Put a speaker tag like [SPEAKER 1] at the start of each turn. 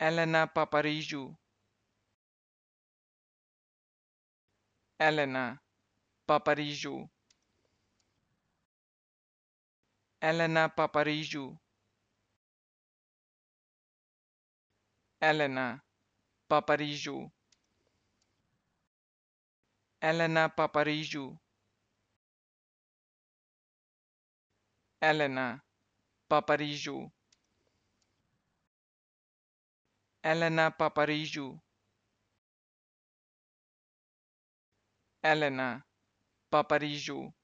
[SPEAKER 1] Elena Paparizou. Elena Paparizou. Elena Paparizou. Elena Paparizou. Elena Paparizou. Elena Paparizou. Elena Paparizou Elena Paparizou